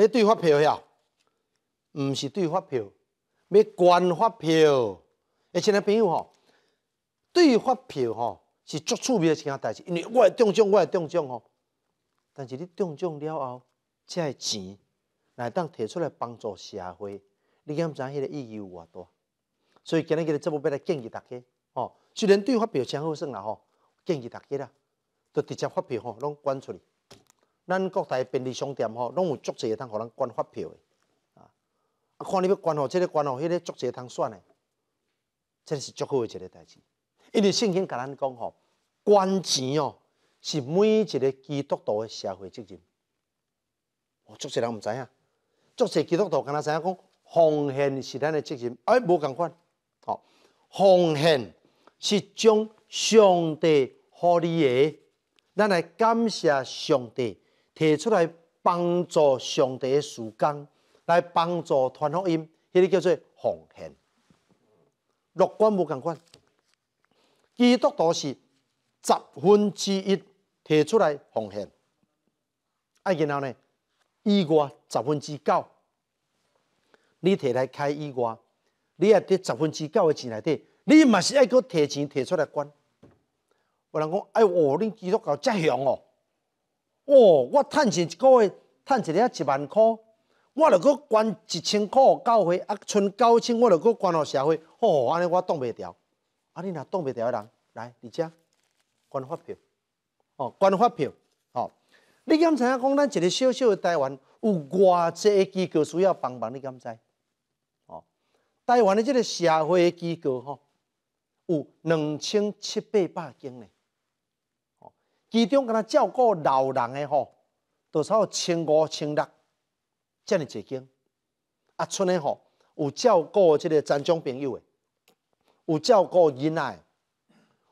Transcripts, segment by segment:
你对发票呀，毋是对发票，要管发票。哎，亲爱朋友吼，对发票吼是足趣味一件代志，因为我会中奖，我会中奖吼，但是你中奖了后，这钱来当摕出来帮助社会，你敢不知迄个意义有偌大？所以今日今日节目要来建议大家，吼，虽然对发票前好算啦吼，建议大家啦，都直接发票吼拢捐出去。咱国台便利商店吼，拢有足侪个互可能发票诶。啊，看你要捐吼，即个捐吼，迄个足侪通选诶，真是足好一个代志。因为圣经甲咱讲吼，捐钱哦，是每一个基督徒诶社会责任。哦，足侪人毋知影，足侪基督徒甲咱讲奉献是咱诶责任，哎，无共款。哦，奉献是将上帝获理诶，咱来感谢上帝。提出来帮助上帝的时光，来帮助团福音，迄个叫做奉献。乐观无共管，基督徒是十分之一提出来奉献。哎，然后呢？以外十分之九，你提来开以外，你啊得十分之九的钱内底，你嘛是爱个提钱提出来捐。有人讲：“哎哦，你基督徒真强哦！”哦，我赚钱一个，月赚一日一万块，我就去捐一千块教会，啊，剩九千我就去捐互社会，哦，安尼我挡袂牢。啊，你若挡袂牢的人，来，汝遮捐发票，哦，捐发票，哦，你敢知影讲咱一个小小的台湾有偌济机构需要帮忙？你敢知？哦，台湾的即个社会机构吼，有两千七百间呢。其中跟他照顾老人的吼，多少千五千六，这尔子一间。啊，村的吼有照顾这个残障朋友的，有照顾仔的，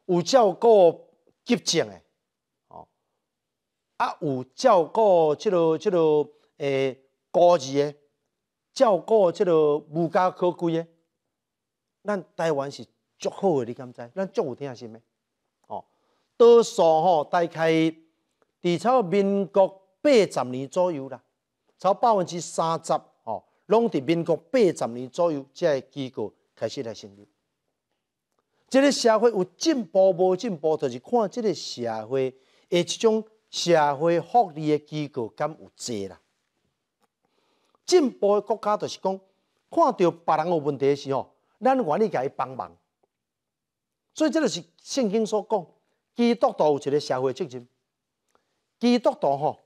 有照顾急症的，哦，啊，有照顾这个这个诶孤儿的，照顾这个无家可归的。咱台湾是足好的，你敢知？咱足有听下是咩？多数吼，大概伫超民国八十年左右啦，超百分之三十吼，拢伫民国八十年左右，即个机构开始来成立。即个社会有进步无进步，就是看即个社会，诶，一种社会福利诶机构敢有济啦。进步诶国家就是讲，看到别人有问题时吼，咱愿意家伊帮忙。所以，即个是圣经所讲。基督徒有一个社会责任，基督徒吼，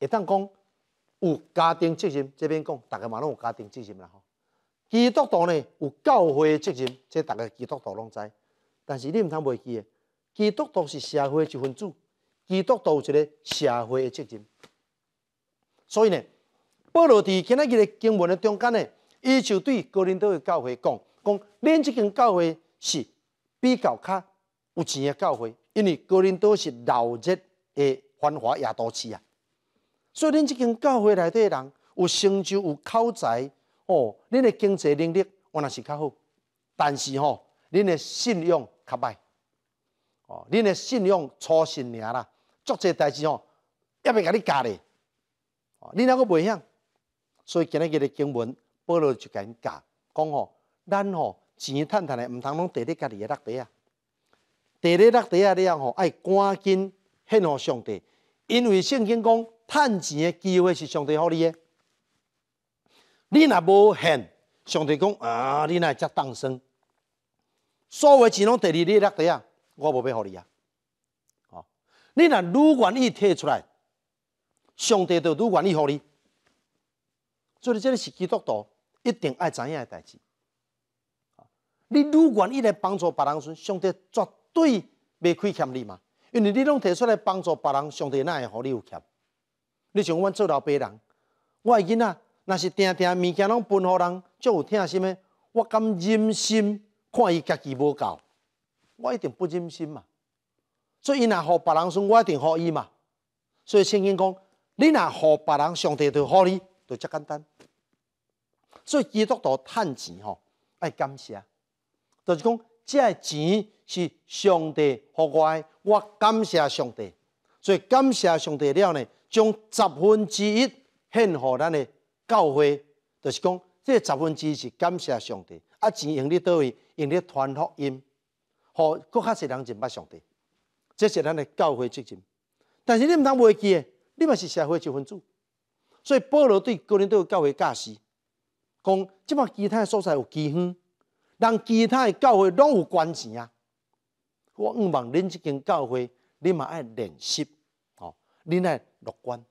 会通讲有家庭责任。这边讲，大家嘛拢有家庭责任啦。吼。基督徒呢有教会的责任，即大家基督徒拢知。但是你唔通未记诶，基督徒是社会一份子，基督徒有一个社会诶责任。所以呢，保罗伫今仔日经文诶中间呢，伊就对林人的教会讲：，讲恁即间教会是比较较有钱诶教会。因为高林都是老街的繁华夜都市啊，所以恁即间教会内底人有成就有口才哦，恁的经济能力原来是较好，但是吼，恁的信用较歹哦，恁的信用粗心伢啦，足这代志吼，也未甲你教咧，哦，恁那个未晓，所以今日个的经文保罗就甲你教，讲吼，咱吼，生意趁坦来，唔通拢地底家己也得底啊。第二粒地啊你啊吼，爱赶紧献给上帝，因为圣经讲，趁钱嘅机会是上帝好利嘅。你若无献，上帝讲啊，你乃只当生。所谓钱拢第二粒地啊，我无要好利啊。哦，你若愈愿意提出来，上帝就愈愿意好你。所以这里是基督徒一定爱知影嘅代志。你愈愿意来帮助别人村，上帝抓。对，袂亏欠你嘛，因为你拢提出来帮助别人，上帝哪会乎你有欠？你想我做到别人，我的囡啊，那是听听物件拢分互人，就有听心诶，我敢忍心看伊家己无教，我一定不忍心嘛。所以伊若乎别人，我一定互伊嘛。所以圣经讲，你若乎别人，上帝就互你，就遮简单。所以基督徒叹钱吼，爱感谢，就是讲。这钱是上帝给我的，我感谢上帝，所以感谢上帝了呢。将十分之一献给咱的教会，就是讲这十分之一是感谢上帝。啊，钱用在倒位，用在传福音，好，更较使人家捌上帝。这是咱的教会责任。但是你毋通未记诶，你嘛是社会一份子，所以保罗对个人都有教会教示，讲即马其他所在有机会。人其他诶教会拢有捐钱啊，我毋望恁即间教会，恁嘛爱练习，哦，恁爱乐观，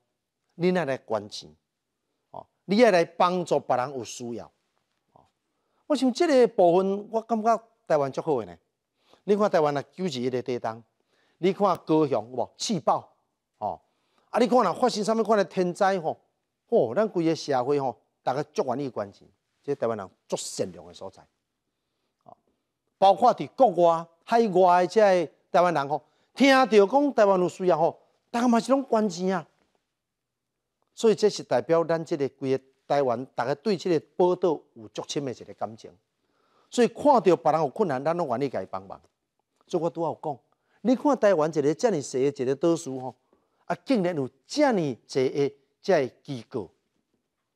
恁爱来捐钱哦，你爱来帮助别人有需要，哦，我想即个部分我感觉台湾足好诶呢。你看台湾啊，九十一个地档，你看高雄无气爆，哦，啊，你看啦，发生啥物款嘅天灾吼，吼，咱规个社会吼，逐个足愿意捐钱，即台湾人足善良诶所在。包括伫国外海外，即个台湾人吼，听到讲台湾有需要吼，大家嘛是拢关心啊。所以这是代表咱即个规个台湾，大家对即个报道有足深的一个感情。所以看到别人有困难，咱拢愿意伊帮忙。所以我拄好讲，你看台湾一个尔细小一个岛苏吼，啊，竟然有遮尔侪的即个机构，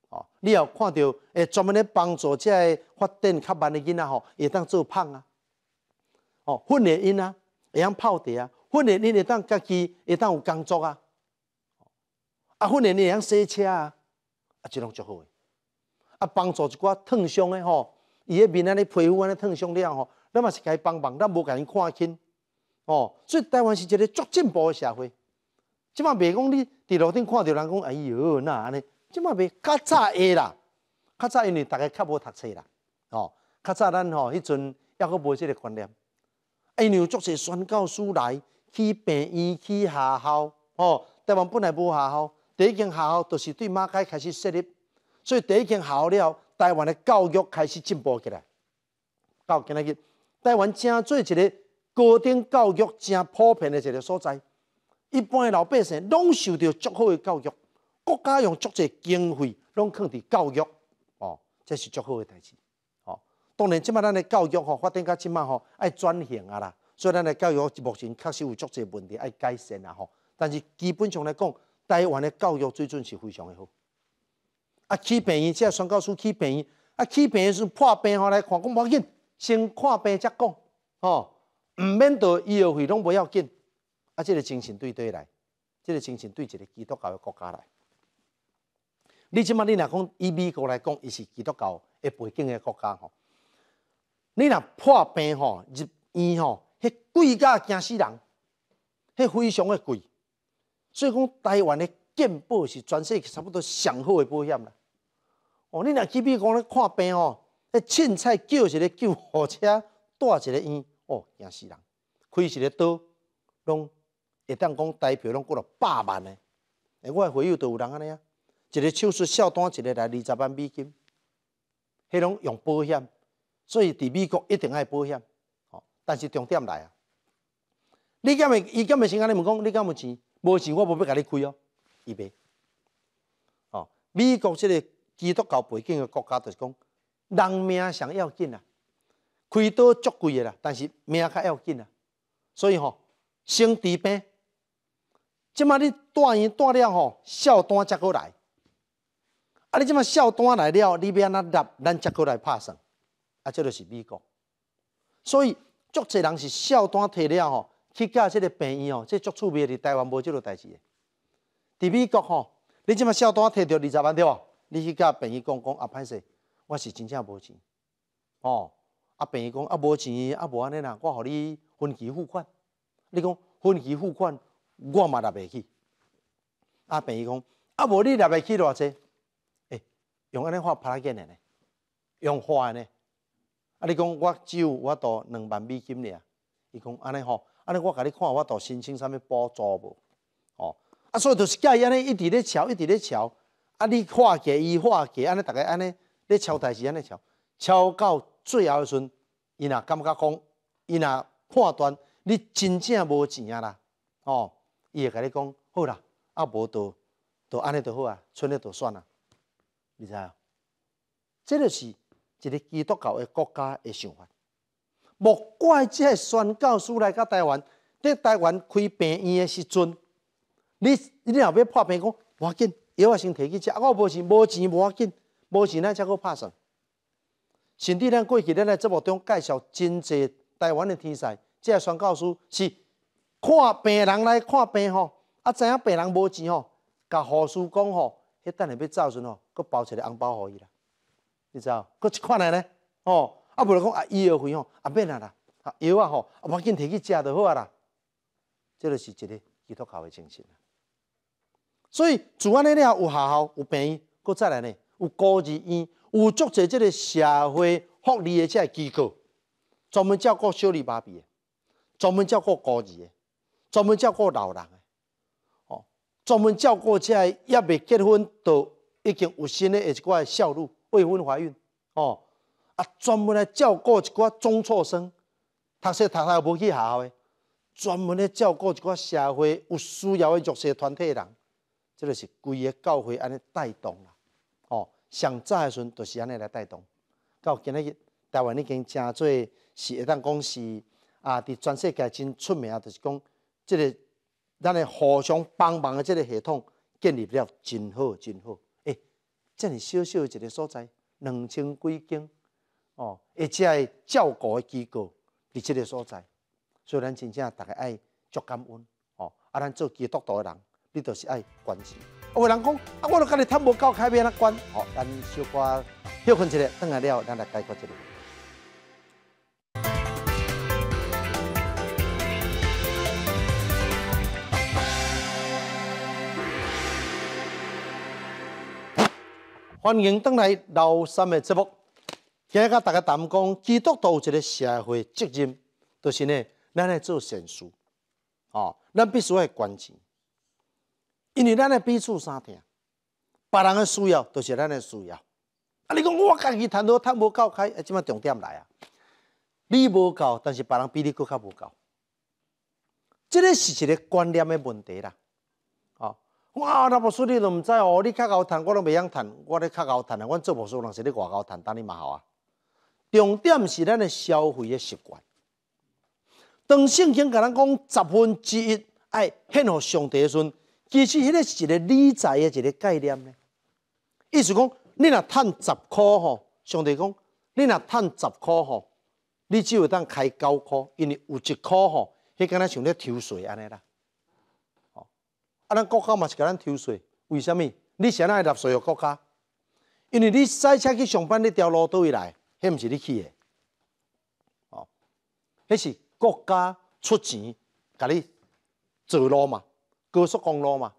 哦，你也看到诶，专门咧帮助即个发展较慢的囡仔吼，会当做棒啊。哦，训练因啊，会晓泡茶啊，训练因会当家己，会当有工作啊。啊，训练因会晓洗车啊，啊，这量足好诶。啊，帮助一寡烫伤诶吼，伊迄面安尼皮肤安尼烫伤了吼，咱嘛是该帮忙，咱无甲伊看轻。哦，所以台湾是一个足进步诶社会。即嘛袂讲你伫路顶看到人讲，哎呦，那安尼，即嘛袂较早会啦，较早因为逐个较无读册啦，哦，较早咱吼迄阵抑个无即个观念。因有足些宣教书来去病院、去下校，哦，台湾本来无下校，第一间下校就是对马凯开始设立，所以第一间校了，台湾的教育开始进步起来。到今日，台湾正做一个高等教育正普遍的一个所在，一般的老百姓拢受到足好的教育，国家用足侪经费拢放伫教育，哦，这是足好的代志。当然即摆咱的教育吼发展到即摆吼爱转型啊啦所以咱的教育目前确实有足侪问题爱改善啊吼但是基本上来讲台湾的教育水准是非常的好啊去病院即个宣教书去病院啊去病院时破病吼来看讲无要紧先看病再讲吼毋免倒医药费拢无要紧啊即个精神对底来即个精神对一个基督教育国家来你即满你若讲以美国来讲伊是基督教的背景的国家吼你若破病吼入院吼，迄贵甲惊死人，迄非常的贵。所以讲，台湾的健保是全世界差不多上好的保险啦。哦，你若去比国讲咧看病吼，迄凊彩叫一个救护车带一个院，哦，惊死人！开一个刀，拢一旦讲台票，拢过了百万咧。诶，我朋友都有人安尼啊，一个手术小单一个来二十万美金，迄拢用保险。所以伫美国一定爱保险，吼，但是重点来啊！你敢会伊敢会先，阿你问讲，你敢有钱？无钱我无要甲你开哦，伊袂。吼，美国即个基督教背景个国家就是讲，人命上要紧啊，开刀足贵的啦，但是命较要紧啊。所以吼，先治病，即马你锻院锻了吼，少单才扣来。啊，你即马少单来了，你安怎搭，咱才扣来拍算。啊，这就是美国，所以足侪人是小单摕了吼，去到这个病医哦，这足趣味的台湾无这种代志的。伫美国吼，你即么小单摕着二十万对无？你去甲病医讲讲啊，歹势，我是真正无钱。哦，啊，病医讲啊，无钱，啊，无安尼啦，我互你分期付款？你讲分期付款，我嘛入袂去。啊，病医讲，啊，无你入袂去偌济？诶，用安尼话拍他见面呢？用话呢？啊，你讲我只有我到两万美金尔，伊讲安尼吼，安尼我甲你看我到申请啥物补助无？哦，啊所以就是伊安尼，一直咧吵，一直咧吵。啊你化解，伊化解，安尼逐个安尼咧吵代志安尼吵，吵到最后的时阵，伊若感觉讲，伊若判断你真正无钱啊啦，哦，伊会甲你讲好啦，啊，无著著安尼著好啊，剩咧著算了，你知影？即就是。一个基督教的国家的想法，莫怪即个宣教师来到台湾，伫台湾开病院的时阵，你你若要破病讲无要紧，药啊先摕去食，我无钱无钱无要紧，无钱咱才阁拍算。甚至咱过去咱咧，节目中介绍真济台湾的天才，即个宣教师是看病人来看病吼，啊，知影病人无钱吼，甲护士讲吼，迄等下要走阵吼，阁包一个红包互伊啦。你知道，搁一款来呢，哦，啊，不如讲啊，医药费哦，啊，免啦啦，药啊吼，啊，赶紧摕去食就好啊啦。这著是一个基督教的精神。所以，住安尼了有学校有病院，搁再来呢，有高儿医院，有足侪即个社会福利的即个机构，专门照顾小麻痹的，专门照顾高的，专门照顾老人，哦，专门照顾即个一未结婚都已经有新的一个孝路。未婚怀孕，哦，啊，专门来照顾一寡中辍生，读册读到无去学校的，专门来照顾一寡社会有需要的弱势团体的人，这就是规个教会安尼带动啦，哦，上早的时阵就是安尼来带动，到今日台湾已经真做是，会当讲是啊，伫全世界真出名，就是讲，这个咱诶互相帮忙的这个系统建立了真好，真好。这么小小一个所在，两千几间，哦，而且个照顾的机构，伫这个所在，所以咱真正大家爱足感恩，哦，啊咱做基督徒的人，你就是爱关心。有人讲，啊，我都跟你趁无够，开，边啊管？哦，咱小可休困一下，等下了，咱来解决一下。欢迎登来老三的节目，今日甲大家谈讲基督徒一个社会责任，就是呢，咱来做善事，哦，咱必须爱关心，因为咱的彼此相听，别人的需要就是咱的需要。啊，你讲我自己赚多赚无够开，即摆重点来啊，你无够，但是别人比你更加无够，这个是一个观念的问题啦。哇！那无输你都毋知哦，你较贤趁，我拢未晓趁，我咧较贤趁啊，阮做无输。人是咧外口趁，等你蛮好啊。重点是咱的消费的习惯。当圣经甲咱讲十分之一爱献互上帝时，其实迄个是一个理财的一个概念呢。意思讲，你若趁十箍吼，上帝讲，你若趁十箍吼，你只有当开九箍，因为有一箍吼，迄敢若像咧抽水安尼啦。啊！咱国家嘛是甲咱抽税，为什物？你像会纳税个国家，因为你赛车去上班，你条路倒位来，迄毋是你去个，哦，迄是国家出钱，甲你走路嘛，高速公路嘛，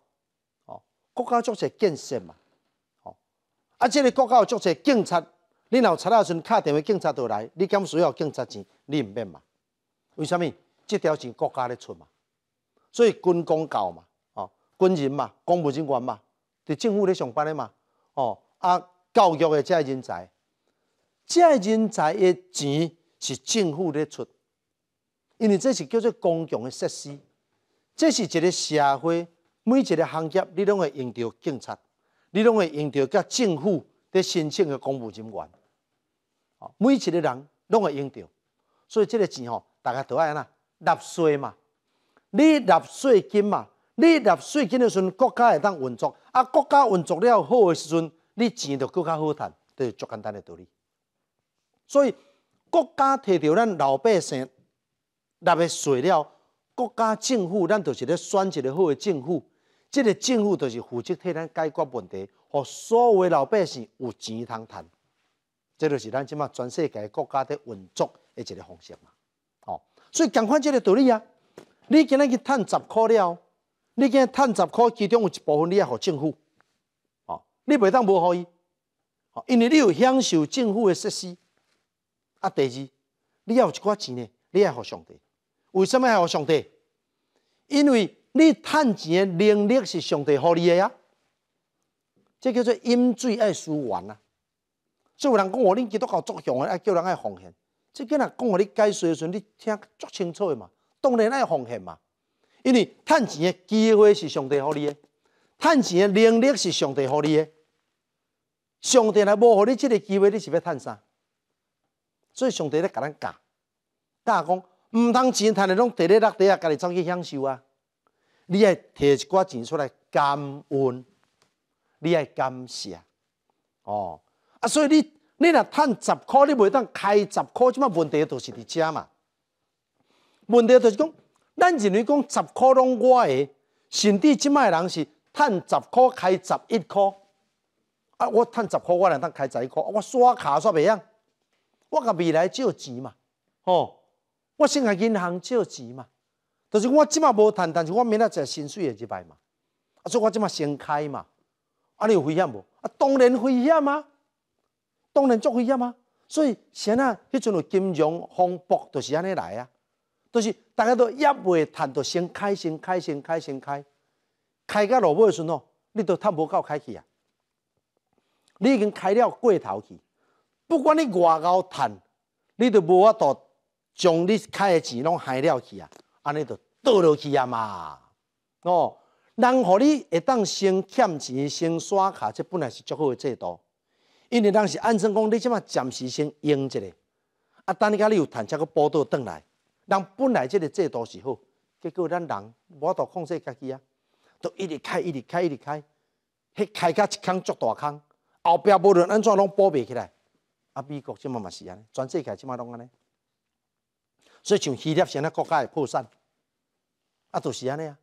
哦，国家做些建设嘛，哦，啊，即个国家有做些警察，你有贼了时阵，敲电话警察倒来，你敢需要警察钱？你毋免嘛？为什物？即条钱国家咧出嘛，所以军功高嘛。军人嘛，公务人员嘛，伫政府咧上班诶嘛。哦，啊，教育诶，遮人才，遮人才诶钱是政府咧出，因为这是叫做公共诶设施。这是一个社会，每一个行业，你拢会用到警察，你拢会用到甲政府伫申请诶公务人员。哦，每一个人拢会用到，所以即个钱吼，大家都爱安纳税嘛，你纳税金嘛。你纳税金的时阵，国家会当运作；，啊，国家运作了好的时阵，你钱就更加好赚，这是足简单诶道理。所以，国家摕到咱老百姓纳了税了，国家政府咱就是咧选一个好诶政府，这个政府就是负责替咱解决问题，和所有老百姓有钱通赚。这就是咱即满全世界国家咧运作的一个方式嘛。哦，所以讲款这个道理啊，你今日去赚十块了。你讲赚十块，其中有一部分你也给政府，啊，你袂当无给伊，因为你有享受政府的设施，啊，第二，你要一块钱呢，你也给上帝。为什么给上帝？因为你赚钱的能力是上帝给你的呀，这叫做饮水爱思源啊。所以有人讲我恁基督徒作向啊，叫人爱奉献。这囡人讲给你解说的时阵，你听足清楚的嘛，当然咱要奉献嘛。因为趁钱的机会是上帝给你的，趁钱的能力是上帝给你的。上帝若无给你即个机会，你是要趁啥？所以上帝咧甲咱教，教讲毋通钱趁诶拢伫咧，落地啊，家己走去享受啊。你爱摕一寡钱出来感恩，你爱感谢。哦，啊，所以你你若趁十块，你袂当开十块，即嘛问题就伫遮嘛？问题就是讲。等一年讲十箍拢我的，甚至即卖人是趁十箍开十一箍啊，我趁十箍，我两当开十一啊我刷卡刷袂样，我甲未来借钱嘛，吼，我先甲银行借钱嘛，就是我即卖无趁，但是我明仔载薪水会一摆嘛，啊，所以我即卖先开嘛，啊，你有危险无？啊，当然危险啊，当然足危险啊，所以现啊，迄阵金融风暴就是安尼来啊。就是大家都一未趁，就先开先开先开先开，开到落尾时阵哦，你都趁无够开去啊！你已经开了过头去，不管你外口趁，你都无法度将你开的钱拢还了去啊！安尼就倒落去啊嘛！哦，人互你会当先欠钱、先刷卡，这本来是足好的制度，因为人是按算讲你即码暂时先用一下，啊，等你家你有趁才去补倒转来。咱本来即个制度是好，结果咱人无法度控制家己啊，都一直开，一直开，一直开，迄开甲一空做大空，后壁无论安怎拢补袂起来。啊，美国即么嘛是安尼，全世界即么拢安尼。所以像希腊安尼国家会破产，啊，就是安尼啊。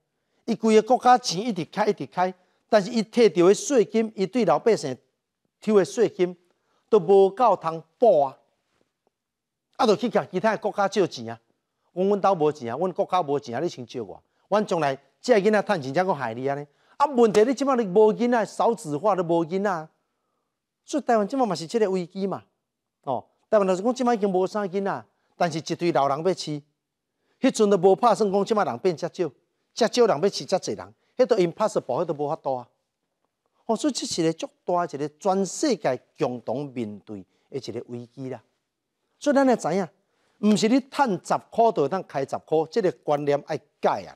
伊规个国家钱一直开，一直开，但是，伊摕到的税金，伊对老百姓抽的税金，都无够通补啊，啊，就去向其他个国家借钱啊。我阮兜无钱啊，阮国家无钱啊，你先借我。阮从来借囡仔趁钱，才讲害你安尼。啊，问题你即马你无囡仔，少子化你无囡仔，所以台湾即马嘛是即个危机嘛。哦，台湾老是讲即马已经无啥囡仔，但是一堆老人要饲。迄阵都无拍算讲即马人变较少，遮少人要饲，遮济人。迄 s 因 b l e 迄都无法度啊。哦，所以这是个足大一个全世界共同面对的一个危机啦。所以咱也知影。毋是你趁十块，就当开十箍。即个观念要改啊！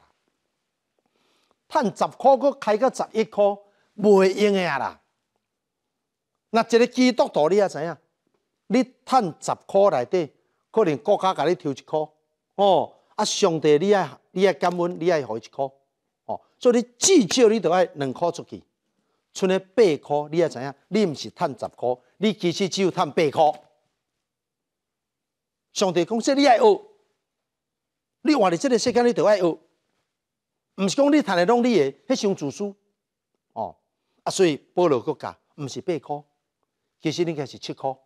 趁十箍佮开个十一箍，袂用诶啊啦。那一个基督徒你也知影，你趁十箍内底，可能国家甲你抽一箍哦，啊，上帝，你爱，你爱感恩，你爱伊一箍哦，所以至少你著爱两箍出去，剩个八块，你也知影，你毋是趁十块，你其实只有趁八块。上帝讲说你爱学，你活伫即个世间你都爱学，毋是讲你谈的拢你的迄种读书，哦，啊，所以保罗国家毋是八箍，其实应该是七箍，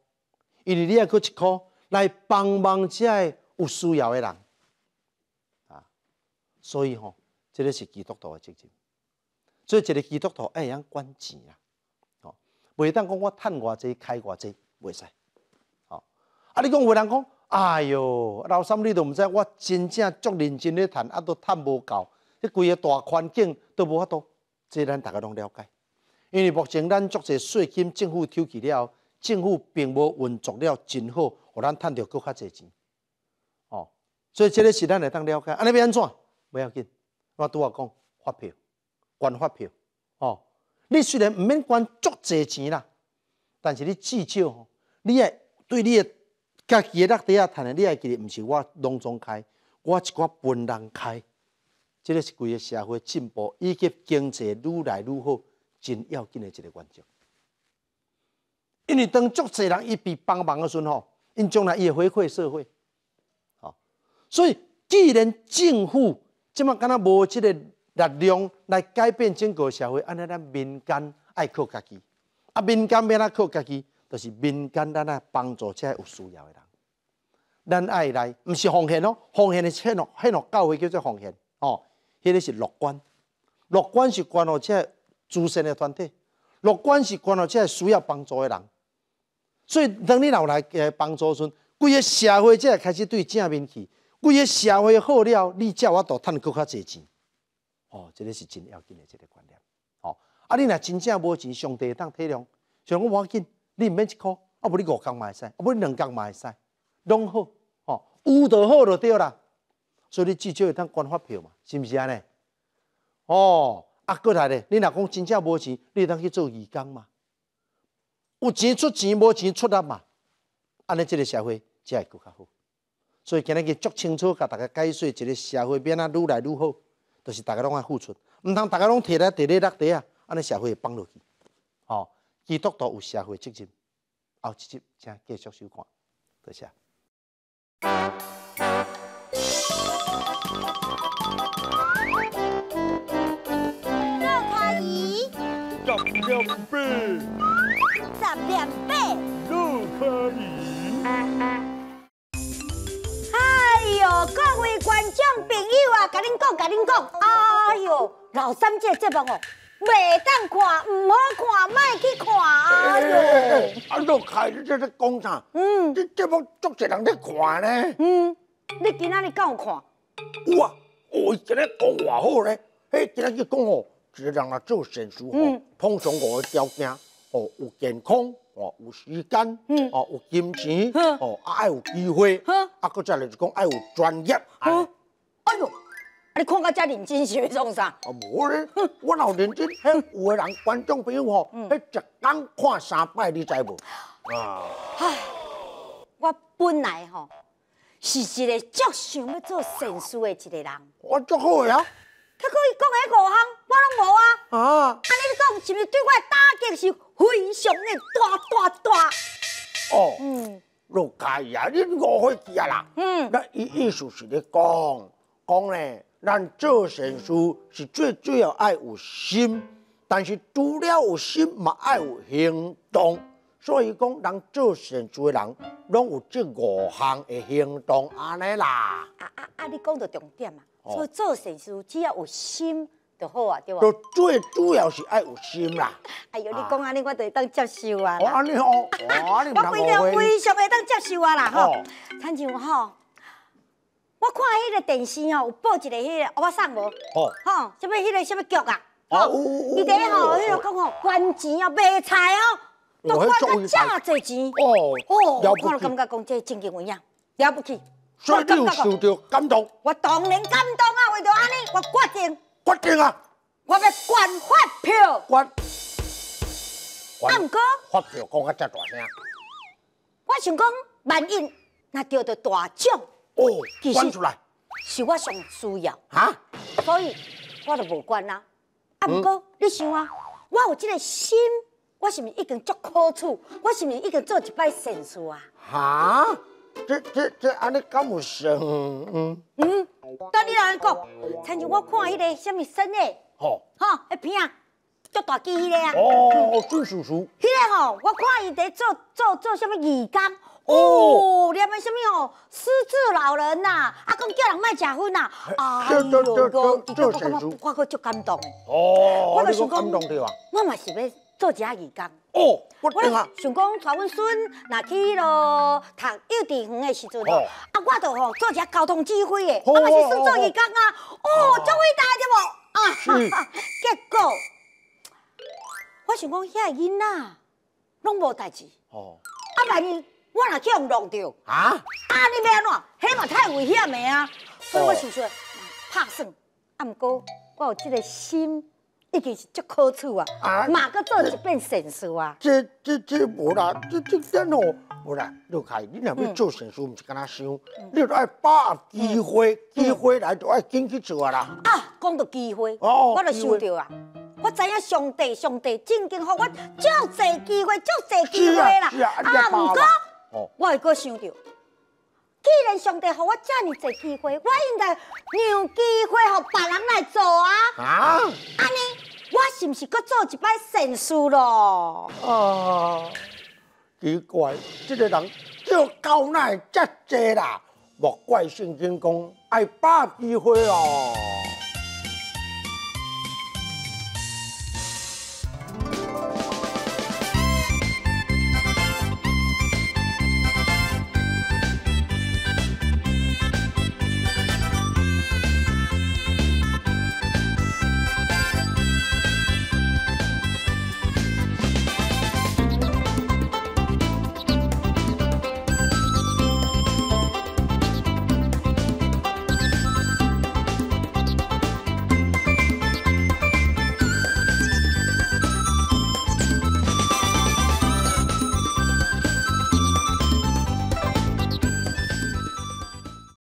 因为你爱靠七箍来帮忙即个有需要的人，啊，所以吼，这个是基督徒职责任，所以一个基督徒爱养管钱啊，哦，未当讲我趁偌济开偌济，未使，哦，啊，你讲有人讲。哎哟，老三你都毋知，我真正足认真咧谈，啊都谈无够，迄个大环境都无法度，这咱大家拢了解。因为目前咱足侪税金政府抽起了，政府并无运作了真好，互咱赚到搁较侪钱。哦，所以这个事咱来当了解，安尼要安怎？不要紧，我拄下讲发票，管发票。哦，你虽然毋免管足侪钱啦，但是你至少你也对你的。家己落底下趁的，你会记得？毋是我拢总开，我一寡分人开。这个是规个社会进步以及经济愈来愈好，真要紧的一个原则。因为当足多人一笔帮忙的时阵吼，因将来也回馈社会。好，所以既然政府即满敢若无即个力量来改变整个社会，安尼咱民间爱靠家己。啊，民间要哪靠家己？就是民间咱来帮助遮有需要的人，咱爱来，毋是奉献咯，奉献的迄落迄落教会叫做奉献，哦，迄个是乐观，乐观是关乎遮自身的团体，乐观是关乎遮需要帮助的人，所以当你有来诶帮助时，规个社会才会开始对正面去，规个社会好了，你才我都赚更较侪钱，哦，这个是真要紧的一个观念，哦，啊你若真正无钱，上帝会当体谅，像我要紧，你毋免一箍，啊，无你五工嘛会使，啊，无你两工嘛会使，拢好，吼、有就好就对啦。所以你至少会通管发票嘛，是毋是安尼？哦，啊，过来咧，你若讲真正无钱，你通去做义工嘛？有钱出钱，无钱出力嘛？安尼即个社会才会更较好。所以今日个足清楚，甲大家解说一个社会变啊愈来愈好，就是大家拢爱付出，毋通大家拢摕来摕咧落地啊，安尼社会会放落去，吼、基督徒有社会责任。好，直集请继续收看，多谢。乐卡仪，拾两百，拾两百，乐卡仪。哎呦，各位观众朋友啊，甲恁讲，甲恁讲，哎呦，老三这节目哦。未当看，唔好看，卖去看啊！哎呦，阿六凯，你正在讲啥？嗯，这这么足侪人在看呢。嗯，你今仔日敢有看？有啊，哦，今日讲话好咧。哎，今仔日讲哦，做人啊做善事服，碰上我的条件哦，有健康哦，有时间，哦，有金钱，哦，啊爱有机会，嗯，啊，佫再来就讲爱有专业，哎呦。你看到遮认真是为做啥？哦，无咧，我老认真，有个人观众朋友吼，一直看三摆，你知无？啊！我本来吼是一个足想要做神师的一个人。我足好呀！佮佮伊讲嘅五项，我拢无啊！啊！安尼你讲是毋是对我的打击是非常的大大大？哦，嗯，老介呀，你误会起啊啦！嗯，那意意思是你讲讲咧。咱做善事是最主要爱有心，但是除了有心，嘛爱有行动。所以讲，人做善事的人，拢有这五项的行动，安尼啦。啊啊啊！你讲到重点啊！所以做善事只要有心就好啊，对吧？就最主要是爱有心啦。哎呦，你讲安尼，我就会当接受啊。我安尼哦，我安尼，我非常会当接受啊啦，吼。参照吼。我看迄个电视哦，有播一个迄个，我送无。哦，吼，啥物迄个啥物剧啊？哦，伊第一吼，伊个讲哦，捐钱哦，买菜哦，都花得正侪钱。哦哦，我刚刚感觉讲这真够冤枉，了不起。所以你要受到感动。我当然感动啊！为着安尼，我决定决定啊！我要捐发票。捐。阿五过。发票讲个遮大声。我想讲，万一若叫到大奖。哦，关出来，是我上需要，啊，所以我就无管啦。啊，不过你想啊，我有这个心，我是不是已经足苦耻，我是不是已经做一摆善事啊？哈，这这这安尼敢有相？嗯嗯，等你来讲，参经我看迄个什么神的，吼吼，一片啊，叫大机个啊。哦哦，叔叔。迄个哦，我看伊在做做做什么鱼干。哦，你阿什么哦？失智老人呐，阿公叫人卖假薰呐，哎 呦，个，我我我我我我够感动。哦，我就想讲，我嘛是要做一下义工。哦，我等想讲带阮孙那去了读幼稚园的时阵咧，啊，我就吼做一下交通指挥的，啊嘛是做义工啊。哦，做伟大滴啵，啊结果，我想讲遐个囡仔拢无代志，啊，万一。我若去用弄着，啊？啊！你要安怎？那嘛太危险的啊！所以我想说，拍算。啊，毋过，我有即个心，已经是足可取啊。啊！搁做一遍神事啊。这这这无啦，这这点哦？无啦，老太，你若要做善事，毋是干那想，你著爱把握机会，机会来著爱紧去做啦。啊！讲到机会，我著想着啊，我知影上帝，上帝正经给我足济机会，足济机会啦。啊！毋过。我会搁想着，既然上帝给我遮尔济机会，我应该让机会给别人来做啊！啊，安尼，我是毋是搁做一摆善事咯？啊，奇怪，这个人又搞来这多啦，莫怪圣经讲爱把机会哦。